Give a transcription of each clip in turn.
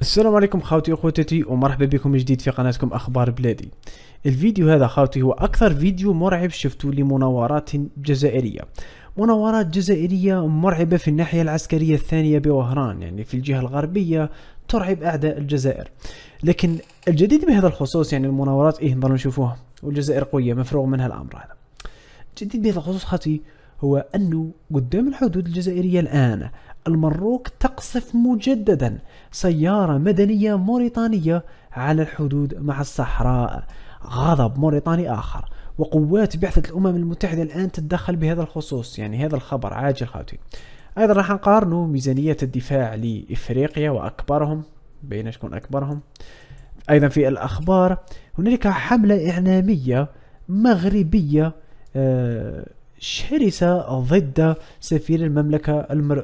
السلام عليكم خاوتي وخوتتي ومرحبا بكم جديد في قناتكم اخبار بلادي الفيديو هذا خاوتي هو اكثر فيديو مرعب شفته لمناورات جزائريه مناورات جزائريه مرعبه في الناحيه العسكريه الثانيه بوهران يعني في الجهه الغربيه ترعب اعداء الجزائر لكن الجديد بهذا الخصوص يعني المناورات ايه نظر نشوفوها والجزائر قويه مفروغ منها الامر هذا الجديد بهذا الخصوص خاوتي هو انه قدام الحدود الجزائريه الان المروك تقصف مجددا سيارة مدنية موريتانية على الحدود مع الصحراء غضب موريتاني آخر وقوات بعثة الأمم المتحدة الآن تتدخل بهذا الخصوص يعني هذا الخبر عاجل خاوتي أيضا راح نقارنوا ميزانية الدفاع لإفريقيا وأكبرهم بين شكون أكبرهم أيضا في الأخبار هنالك حملة إعلامية مغربية آه شرس ضد سفير المملكة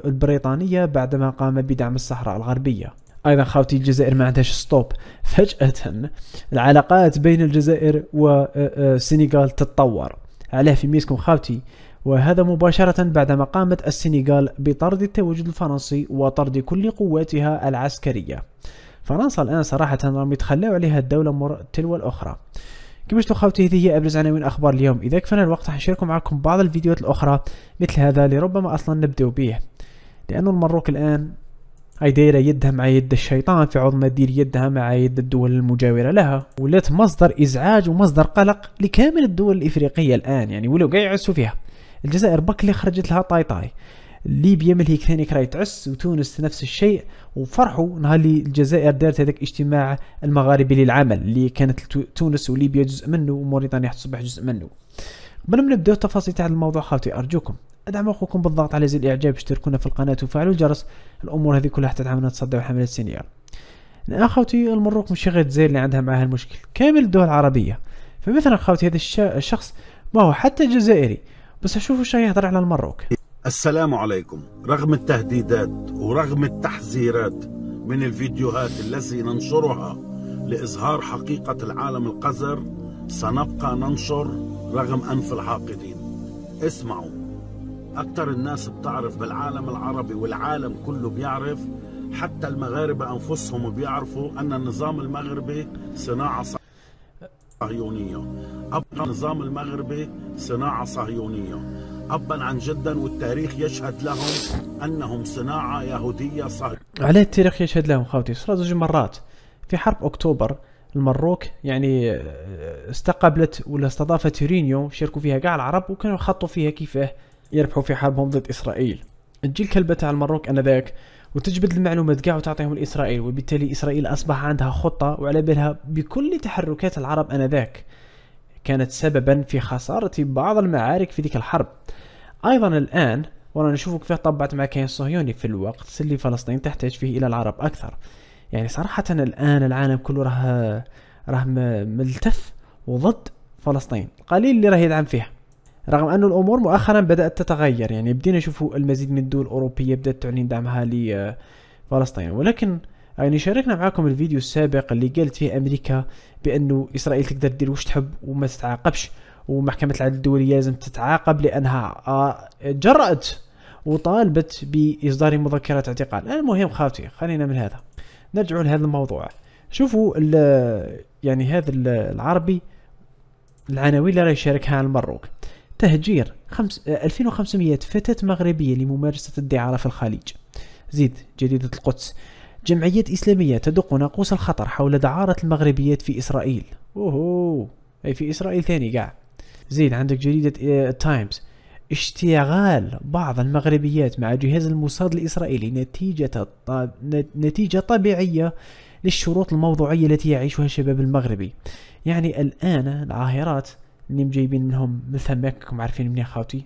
البريطانية بعدما قام بدعم الصحراء الغربية ايضا خاوتي الجزائر ما عندهاش ستوب فجاه العلاقات بين الجزائر والسنغال آه، آه، تتطور عليه في ميسكم خاوتي وهذا مباشرة بعدما قامت السنغال بطرد التواجد الفرنسي وطرد كل قواتها العسكرية فرنسا الآن صراحة راهم يتخلاو عليها الدولة تلو الأخرى كما شفتوا خوتي هذه هي ابرز عناوين اخبار اليوم اذا كفنا الوقت راح نشارككم معكم بعض الفيديوهات الاخرى مثل هذا لربما اصلا نبداو به لانه المروك الان هاي دايره يدها مع يد الشيطان في عظمه دير يدها مع يد الدول المجاوره لها ولات مصدر ازعاج ومصدر قلق لكامل الدول الافريقيه الان يعني ولو قاع يعسوا فيها الجزائر بك اللي خرجت لها طاي طاي ليبيا ملهيك ثاني كراي تعس وتونس نفس الشيء وفرحوا نهار اللي الجزائر دارت هذاك اجتماع المغاربي للعمل اللي كانت تونس وليبيا جزء منه وموريتانيا حتى تصبح جزء منه قبل ما نبداو التفاصيل تاع الموضوع خاوتي ارجوكم ادعموا اخوكم بالضغط على زر الاعجاب اشتركونا في القناه وفعلوا الجرس الامور هذه كلها حتى تعاوننا نتصدى حمله الان اخوتي المروك مش غير الجزائر اللي عندها معاها المشكل كامل الدول العربيه فمثلا خاوتي هذا الشخص ما هو حتى جزائري بس اشوفوا شي يهضر على المروك السلام عليكم رغم التهديدات ورغم التحذيرات من الفيديوهات التي ننشرها لإظهار حقيقة العالم القذر سنبقى ننشر رغم أنف الحاقدين اسمعوا أكثر الناس بتعرف بالعالم العربي والعالم كله بيعرف حتى المغاربة أنفسهم بيعرفوا أن النظام المغربي صناعة صهيونية أبقى النظام المغربي صناعة صهيونية أبا عن جدا والتاريخ يشهد لهم أنهم صناعة يهودية صارت عليه التاريخ يشهد لهم خوتي صارت زوج مرات في حرب أكتوبر المروك يعني آه، استقبلت ولا استضافت رينيو شاركوا فيها كاع العرب وكانوا خطوا فيها كيفاه يربحوا في حربهم ضد إسرائيل تجي الكلبة تاع المروك أنذاك وتجبد المعلومات كاع وتعطيهم لإسرائيل وبالتالي إسرائيل أصبح عندها خطة وعلى بالها بكل تحركات العرب أنذاك كانت سببا في خسارة بعض المعارك في ذيك الحرب أيضا الآن ورانا نشوفوا كيف طبعت مع كيان الصهيوني في الوقت اللي فلسطين تحتاج فيه إلى العرب أكثر يعني صراحة الآن العالم كله راه راه ملتف وضد فلسطين القليل اللي راه يدعم فيها رغم أن الأمور مؤخرا بدأت تتغير يعني بدينا نشوفوا المزيد من الدول الأوروبية بدأت تعلن دعمها لفلسطين ولكن يعني شاركنا معاكم الفيديو السابق اللي قالت فيه امريكا بانه اسرائيل تقدر تدير واش تحب وما تتعاقبش ومحكمة العدل الدولية لازم تتعاقب لانها آه، جرأت وطالبت باصدار مذكرة اعتقال المهم خاوتي خلينا من هذا نرجع لهذا الموضوع شوفوا يعني هذا العربي العناوين اللي راه يشاركها المروك تهجير 2500 آه، فتاة مغربية لممارسة الدعارة في الخليج زيد جديدة القدس جمعية إسلامية تدق ناقوس الخطر حول دعارة المغربيات في إسرائيل أوهو أي في إسرائيل ثاني قاع زين عندك جريدة آه، تايمز اشتغال بعض المغربيات مع جهاز الموساد الإسرائيلي نتيجة الطب... نتيجة طبيعية للشروط الموضوعية التي يعيشها الشباب المغربي يعني الآن العاهرات اللي مجيبين منهم مثل ثماك عارفين مني خاوتي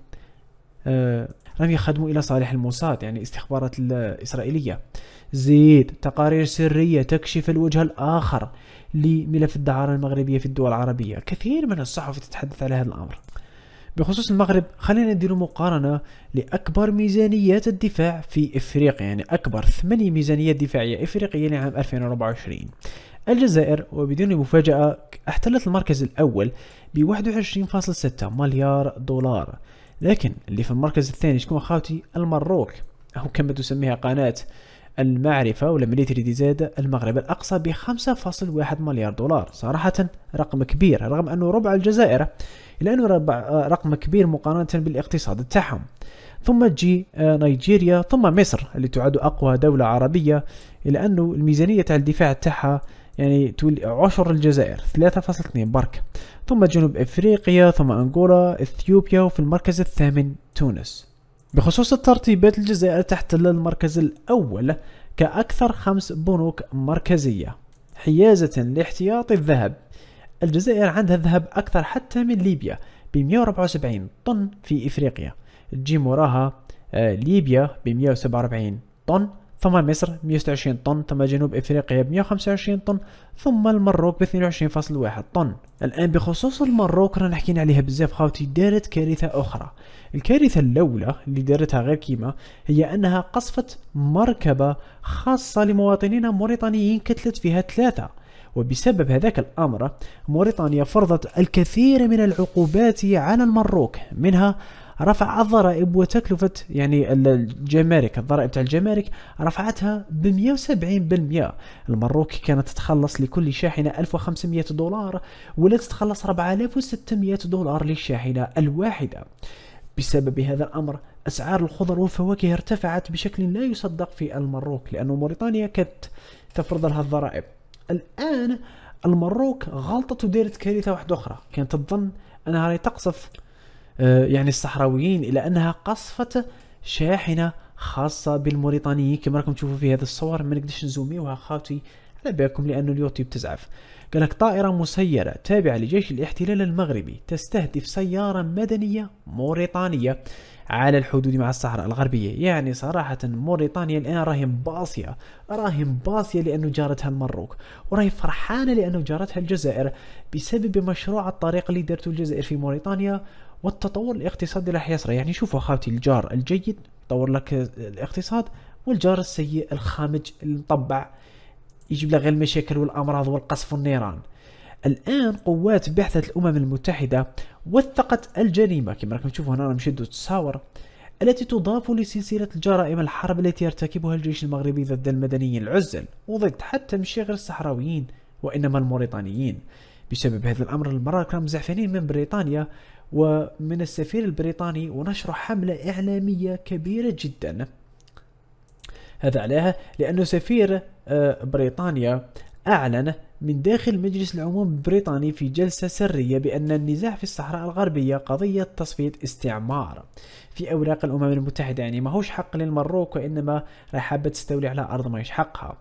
آه، راهم يخدموا الى صالح الموساد يعني الاستخبارات الاسرائيليه زيد تقارير سريه تكشف الوجه الاخر لملف الدعاره المغربيه في الدول العربيه كثير من الصحف تتحدث على هذا الامر بخصوص المغرب خلينا نديروا مقارنة لأكبر ميزانيات الدفاع في إفريقيا يعني أكبر ثمانية ميزانيات دفاعية إفريقية لعام 2024 الجزائر وبدون مفاجأة احتلت المركز الأول ب 21.6 مليار دولار لكن اللي في المركز الثاني شكون خاوتي المروك أو كما تسميها قناة المعرفة ولا ميليتري زاد المغرب الأقصى ب 5.1 مليار دولار صراحة رقم كبير رغم أنه ربع الجزائر إلا أنه آه، رقم كبير مقارنة بالاقتصاد تاعهم ثم تجي آه، نيجيريا ثم مصر اللي تعد أقوى دولة عربية إلا أنه الميزانية تاع الدفاع تاعها يعني تولي عشر الجزائر 3.2 برك ثم جنوب افريقيا ثم انغولا اثيوبيا وفي المركز الثامن تونس بخصوص الترتيبات الجزائر تحتل المركز الاول كاكثر خمس بنوك مركزيه حيازه لاحتياط الذهب الجزائر عندها ذهب اكثر حتى من ليبيا ب 174 طن في افريقيا تجي موراها آه، ليبيا ب 147 طن ثم مصر 126 طن ثم جنوب افريقيا 125 طن ثم المروك ب 22.1 طن الان بخصوص المروك رانا حكينا عليها بزاف خاوتي دارت كارثه اخرى الكارثه الاولى اللي دارتها غير كيما هي انها قصفت مركبه خاصه لمواطنين موريتانيين كتلت فيها ثلاثه وبسبب هذاك الامر موريتانيا فرضت الكثير من العقوبات على المروك منها رفع الضرائب وتكلفة يعني الجمارك الضرائب تاع الجمارك رفعتها ب 170% المروك كانت تتخلص لكل شاحنة 1500 دولار ولا تتخلص 4600 دولار للشاحنة الواحدة بسبب هذا الأمر أسعار الخضر والفواكه ارتفعت بشكل لا يصدق في المروك لأن موريتانيا كانت تفرض لها الضرائب الآن المروك غلطة ودارت كارثة واحدة أخرى كانت تظن أنها راهي تقصف آه، يعني الصحراويين الى انها قصفت شاحنه خاصه بالموريتانيين كما راكم تشوفوا في هذه الصور ما نقدرش نزوميوها خاوتي على بالكم لأن اليوتيوب تزعف قال لك طائرة مسيرة تابعة لجيش الاحتلال المغربي تستهدف سيارة مدنية موريطانية على الحدود مع الصحراء الغربية يعني صراحة موريطانيا الآن راهي باصية راهي باصية لأنه جارتها المروك وراهي فرحانة لأنه جارتها الجزائر بسبب مشروع الطريق اللي دارته الجزائر في موريطانيا والتطور الاقتصادي راح يسرى يعني شوفوا خاوتي الجار الجيد طور لك الاقتصاد والجار السيء الخامج المطبع يجيب له غير المشاكل والامراض والقصف والنيران الان قوات بعثه الامم المتحده وثقت الجريمه كما راكم تشوفوا هنا مشدو تساور التي تضاف لسلسلة الجرائم الحرب التي يرتكبها الجيش المغربي ضد المدنيين العزل وضد حتى مش غير الصحراويين وإنما الموريتانيين بسبب هذا الأمر المرة كانوا مزعفرين من بريطانيا ومن السفير البريطاني ونشروا حملة إعلامية كبيرة جدا هذا عليها لأنه سفير آه، بريطانيا أعلن من داخل مجلس العموم البريطاني في جلسة سرية بأن النزاع في الصحراء الغربية قضية تصفية استعمار في أوراق الأمم المتحدة يعني ماهوش حق للمروك وإنما راح حابة تستولي على أرض ما يشحقها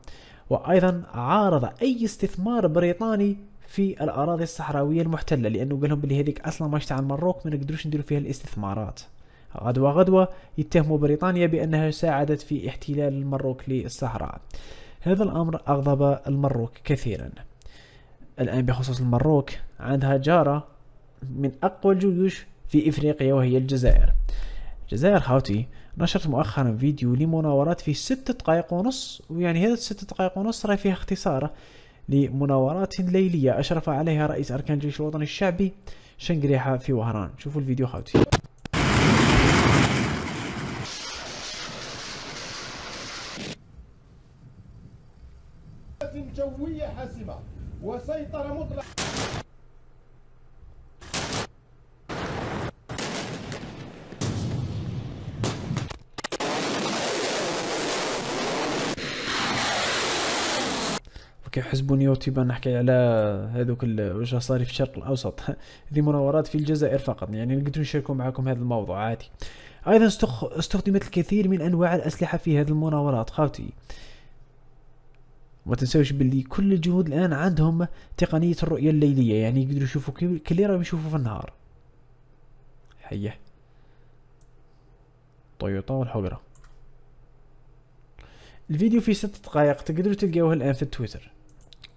وأيضا عارض أي استثمار بريطاني في الاراضي الصحراويه المحتله لانه قال لهم بلي هذيك اصلا ماش تاع المروك ما نقدروش نديرو فيها الاستثمارات غدوة غدوة يتهموا بريطانيا بأنها ساعدت في احتلال المروك للصحراء هذا الأمر أغضب المروك كثيرا الآن بخصوص المروك عندها جارة من أقوى الجيوش في إفريقيا وهي الجزائر الجزائر خاوتي نشرت مؤخرا فيديو لمناورات في ست دقائق ونص ويعني هذا الست دقائق ونص راه فيها اختصار لمناورات ليلية أشرف عليها رئيس أركان الجيش الوطني الشعبي شنقريحة في وهران شوفوا الفيديو خاوتي جوية حاسمة وسيطرة مطلقة كيحسبوني يوتيوب نحكي على هذوك واش صار في الشرق الاوسط هذه مناورات في الجزائر فقط يعني نقدر نشاركوا معكم هذا الموضوع عادي ايضا استخدمت الكثير من انواع الاسلحه في هذه المناورات خاوتي وما تنساوش باللي كل الجنود الان عندهم تقنيه الرؤيه الليليه يعني يقدروا يشوفوا كل راهم يشوفوا في النهار حيه طيوطه والحقره الفيديو فيه ست دقائق تقدروا تلقاوه الان في تويتر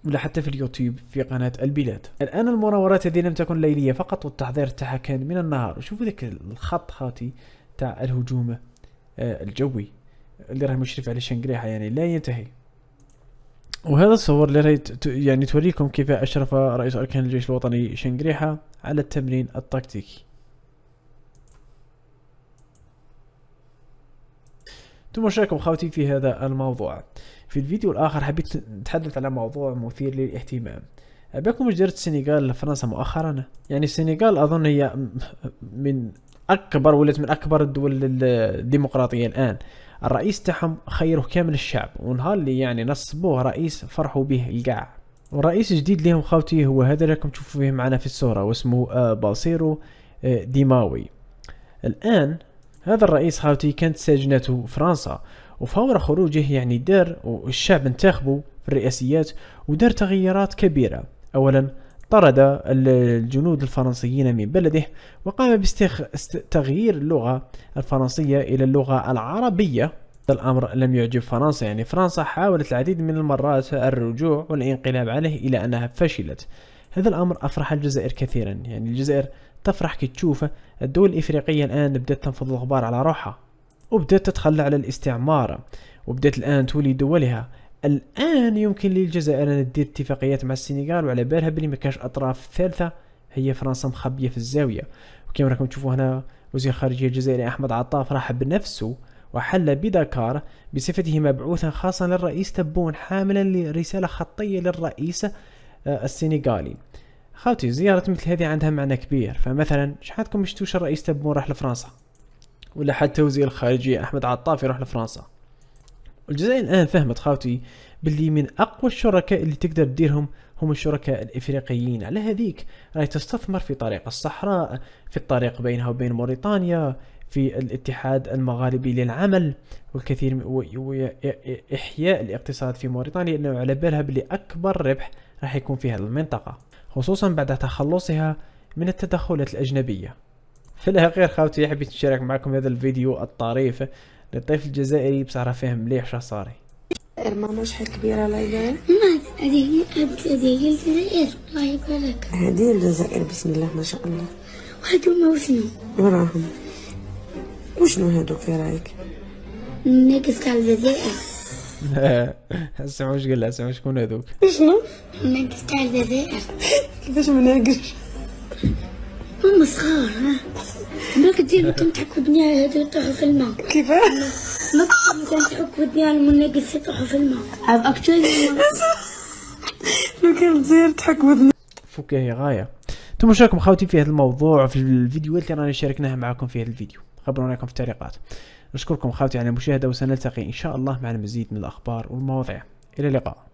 ولا حتى في اليوتيوب في قناة البلاد الآن المناورات هذه لم تكن ليلية فقط والتحضير تاعها كان من النهار شوفوا ذاك الخط خاطي تاع الهجوم آه، الجوي اللي راه مشرف على شنقريحة يعني لا ينتهي وهذا الصور اللي راهي يعني توريكم كيف أشرف رئيس أركان الجيش الوطني شنقريحة على التمرين التكتيكي ثم أشارككم خاوتي في هذا الموضوع في الفيديو الآخر حبيت نتحدث على موضوع مثير للاهتمام بكم جرت السنغال لفرنسا مؤخرا يعني السنغال أظن هي من أكبر ولات من أكبر الدول الديمقراطية الآن الرئيس تاعهم خيره كامل الشعب ونهار اللي يعني نصبوه رئيس فرحوا به القاع والرئيس الجديد ليهم خاوتي هو هذا راكم تشوفوا فيه معنا في الصورة واسمه آه، باصيرو آه، ديماوي الآن هذا الرئيس خاوتي كانت ساجنته فرنسا وفور خروجه يعني دار والشعب انتخبه في الرئاسيات ودار تغييرات كبيرة أولا طرد الجنود الفرنسيين من بلده وقام بتغيير اللغة الفرنسية إلى اللغة العربية الأمر لم يعجب فرنسا يعني فرنسا حاولت العديد من المرات الرجوع والانقلاب عليه إلى أنها فشلت هذا الأمر أفرح الجزائر كثيرا يعني الجزائر تفرح كي تشوفه الدول الإفريقية الآن بدات تنفض الغبار على روحها وبدات تتخلى على الاستعمار وبدات الآن تولي دولها الآن يمكن للجزائر أن تدير اتفاقيات مع السنغال وعلى بالها بلي مكانش أطراف ثالثة هي فرنسا مخبية في الزاوية وكما راكم تشوفوا هنا وزير الخارجية الجزائري أحمد عطاف راح بنفسه وحل بدكار بصفته مبعوثا خاصا للرئيس تبون حاملا لرسالة خطية للرئيس آه، السنغالي خاوتي زيارة مثل هذه عندها معنى كبير فمثلا تكون مشتو الرئيس تبون راح لفرنسا ولا حتى وزير الخارجية أحمد عطاف يروح لفرنسا الجزائر الآن فهمت خاوتي باللي من أقوى الشركاء اللي تقدر تديرهم هم الشركاء الإفريقيين على هذيك راهي تستثمر في طريق الصحراء في الطريق بينها وبين موريتانيا في الاتحاد المغاربي للعمل والكثير وإحياء الاقتصاد في موريتانيا لأنه على بالها باللي أكبر ربح راح يكون في هذه المنطقة خصوصا بعد تخلصها من التدخلات الأجنبية في الأخير خاوتي حبيت نشارك معكم هذا الفيديو الطريف للطفل الجزائري بصراحة فاهم مليح شو صاري ماما شحال كبيرة الله يبارك هذه هي هذه هي الجزائر الله يبارك هذه الجزائر بسم الله ما شاء الله وهادو ما وشنو وراهم وشنو هادو في رايك ناقص كاع الجزائر لا هسه مشكلة هسه مشكون هذوك شنو؟ ما تاع الجزائر كيفاش مناقر هما صغار ها ما كدير تنضحك ودنيا هذا يطيحوا في الماء كيفاش؟ ما تنضحك ودنيا المناقص يطيحوا في الماء اكتر لو كان الجزائر تضحك ودنيا فكاهي غاية انتم راكم خاوتي في هذا الموضوع في الفيديوهات اللي راني شاركناها معكم في هذا الفيديو خبرونا في التعليقات نشكركم خاوتي على المشاهدة وسنلتقي إن شاء الله مع المزيد من الأخبار والمواضيع إلى اللقاء